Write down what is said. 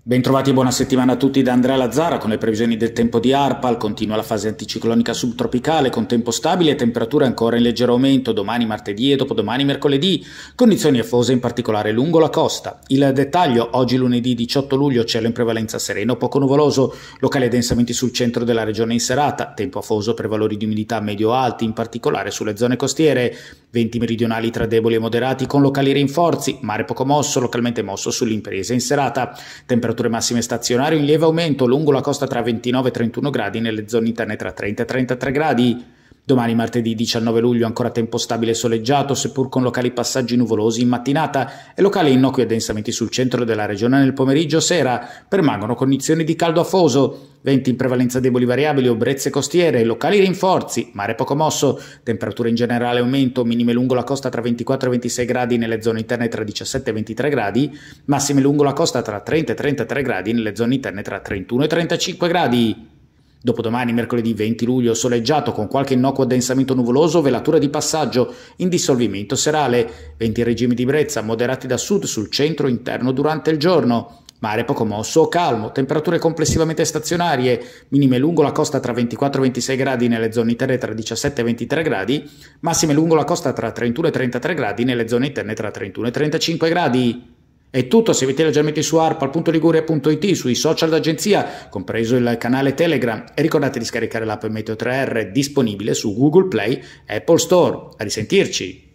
Bentrovati e buona settimana a tutti da Andrea Lazzara con le previsioni del tempo di Arpal. Continua la fase anticiclonica subtropicale con tempo stabile e temperature ancora in leggero aumento domani martedì e dopodomani mercoledì. Condizioni affose in particolare lungo la costa. Il dettaglio, oggi lunedì 18 luglio cielo in prevalenza sereno, poco nuvoloso, locali densamenti sul centro della regione in serata, tempo affoso per valori di umidità medio-alti in particolare sulle zone costiere, venti meridionali tra deboli e moderati con locali rinforzi, mare poco mosso, localmente mosso sull'impresa in serata. temperature temperature massime stazionarie in lieve aumento lungo la costa tra 29 e 31 gradi, nelle zone interne tra 30 e 33 gradi. Domani martedì 19 luglio ancora tempo stabile e soleggiato, seppur con locali passaggi nuvolosi in mattinata e locali innocui addensamenti sul centro della regione nel pomeriggio sera. Permangono condizioni di caldo afoso, venti in prevalenza deboli variabili o brezze costiere, locali rinforzi, mare poco mosso, temperature in generale aumento, minime lungo la costa tra 24 e 26 gradi nelle zone interne tra 17 e 23 gradi, massime lungo la costa tra 30 e 33 gradi nelle zone interne tra 31 e 35 gradi. Dopodomani, mercoledì 20 luglio, soleggiato con qualche innocuo addensamento nuvoloso, velatura di passaggio in dissolvimento serale, venti regimi di brezza moderati da sud sul centro interno durante il giorno. Mare poco mosso o calmo, temperature complessivamente stazionarie, minime lungo la costa tra 24 e 26 gradi nelle zone interne tra 17 e 23 gradi, massime lungo la costa tra 31 e 33 gradi nelle zone interne tra 31 e 35 gradi. È tutto, seguite leggermente su arpal.liguria.it, sui social d'agenzia, compreso il canale Telegram e ricordate di scaricare l'app Meteo 3R disponibile su Google Play, e Apple Store. A risentirci!